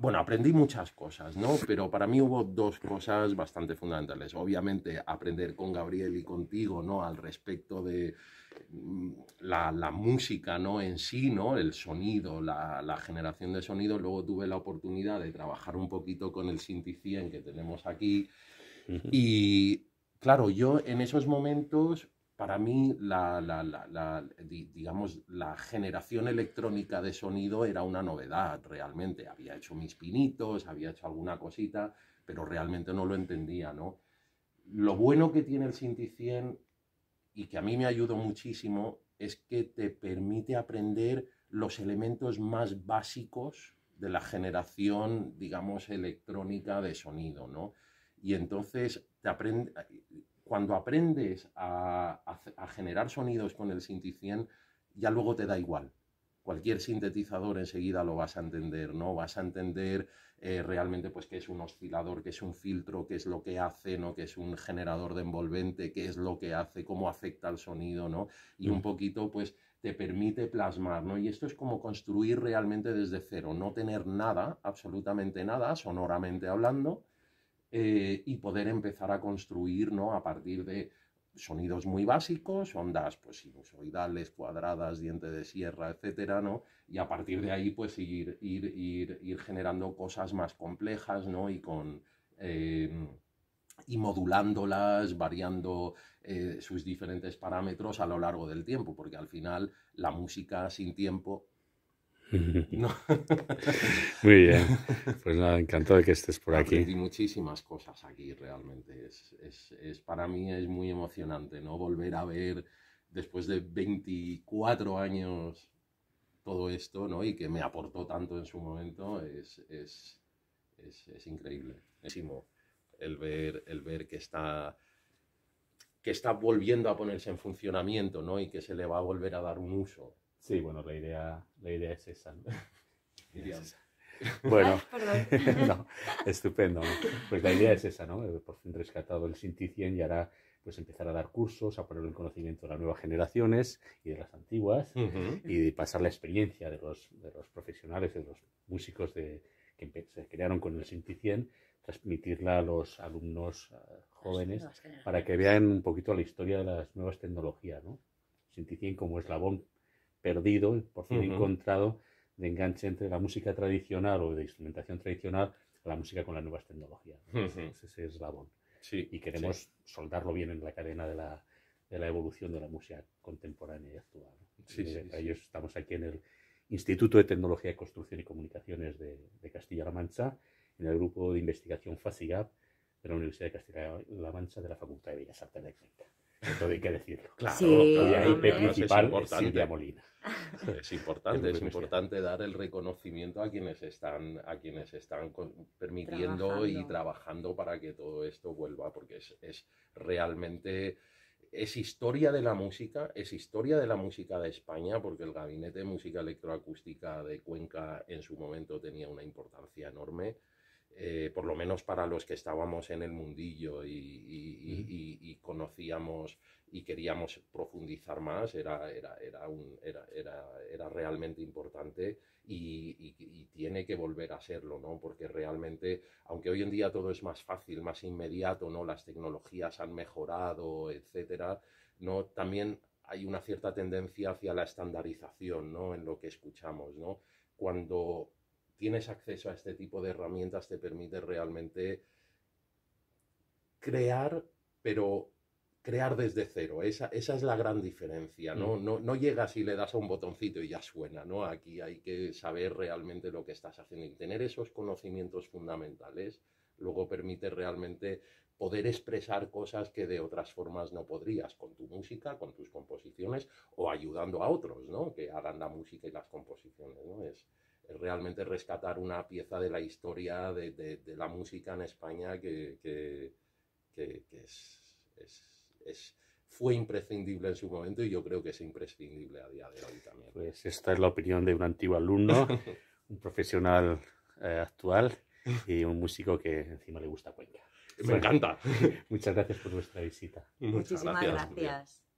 bueno, aprendí muchas cosas, ¿no? Pero para mí hubo dos cosas bastante fundamentales. Obviamente, aprender con Gabriel y contigo, ¿no? Al respecto de mm, la, música, ¿no? En sí, ¿no? El sonido, la, la, generación de sonido. Luego tuve la oportunidad de trabajar un poquito con el Sinti 100 que tenemos aquí. Y claro, yo en esos momentos para mí, la, digamos, la generación electrónica de sonido era una novedad realmente. Había hecho mis pinitos, había hecho alguna cosita, pero realmente no lo entendía, ¿no? Lo bueno que tiene el Sinti 100 y que a mí me ayudó muchísimo es que te permite aprender los elementos más básicos de la generación, digamos, electrónica de sonido, ¿no? Y entonces te aprende, cuando aprendes a, generar sonidos con el Sinti 100, ya luego te da igual. Cualquier sintetizador enseguida lo vas a entender, ¿no? Vas a entender eh, realmente pues qué es un oscilador, qué es un filtro, qué es lo que hace, ¿no? Qué es un generador de envolvente, qué es lo que hace, cómo afecta al sonido, ¿no? Y un mm. poquito pues te permite plasmar, ¿no? Y esto es como construir realmente desde cero, no tener nada, absolutamente nada, sonoramente hablando, eh, y poder empezar a construir ¿no? a partir de sonidos muy básicos, ondas pues sinusoidales, cuadradas, diente de sierra, etcétera, ¿no? Y a partir de ahí pues ir, ir, generando cosas más complejas, Y con... Em, modulándolas, variando eh, sus diferentes parámetros a lo largo del tiempo, porque al final la música sin tiempo Muy bien. Pues nada, encantado de que estés por aquí. Aprendí muchísimas cosas aquí, realmente. Es, para mí es muy emocionante, ¿no? Volver a ver después de 24 años todo esto, ¿no? Y que me aportó tanto en su momento, es, es, es, es increíble. El ver, el ver que está que está volviendo a ponerse en funcionamiento, ¿no? Y que se le va a volver a dar un uso. Sí, bueno, la idea, la idea es esa. ¿no? Bueno, no, estupendo. Pues la idea es esa, ¿no? Eh, por fin rescatado el 100 y ahora pues empezar a dar cursos, a poner el conocimiento de las nuevas generaciones y de las antiguas y de pasar la experiencia de los, profesionales, de los músicos de, que se crearon con el 100, transmitirla a los alumnos eh, jóvenes para que vean un poquito la historia de las nuevas tecnologías, ¿no? 100 como eslabón perdido, por fin encontrado, de enganche entre la música tradicional o de instrumentación tradicional a la música con las nuevas tecnologías. ese, es eslabón. y queremos soldarlo bien en la cadena de la, de la, evolución de la música contemporánea y actual. estamos aquí en el Instituto de Tecnología de Construcción y Comunicaciones de, Castilla-La Mancha, en el grupo de investigación FASIGAP de la Universidad de Castilla-La Mancha de la Facultad de Bellas Artes de Técnica. Todo hay que decirlo. Claro, hay principal es importante. Es importante, dar el reconocimiento a quienes están, a quienes están permitiendo y trabajando para que todo esto vuelva, porque es, realmente es historia de la música, es historia de la música de España, porque el Gabinete de Música Electroacústica de Cuenca en su momento tenía una importancia enorme eh, por lo menos para los que estábamos en el mundillo y, conocíamos y queríamos profundizar más, era, era, era, un, era, era realmente importante y, tiene que volver a serlo, ¿no? Porque realmente, aunque hoy en día todo es más fácil, más inmediato, ¿no? Las tecnologías han mejorado, etcétera, ¿no? También hay una cierta tendencia hacia la estandarización, ¿no? En lo que escuchamos, ¿no? Cuando tienes acceso a este tipo de herramientas te permite realmente crear, pero crear desde cero. Esa, es la gran diferencia, mm. ¿no? ¿no? llegas y le das a un botoncito y ya suena, ¿no? Aquí hay que saber realmente lo que estás haciendo y tener esos conocimientos fundamentales luego permite realmente poder expresar cosas que de otras formas no podrías, con tu música, con tus composiciones o ayudando a otros, ¿no? Que hagan la música y las composiciones, ¿no? Es, eh, realmente rescatar una pieza de la historia de, la música en España que, fue imprescindible en su momento y yo creo que es imprescindible a día de hoy también. Pues esta es la opinión de un antiguo alumno, un profesional eh, actual y un músico que encima le gusta Cuenca. Me encanta. Muchas gracias por vuestra visita. Muchísimas gracias.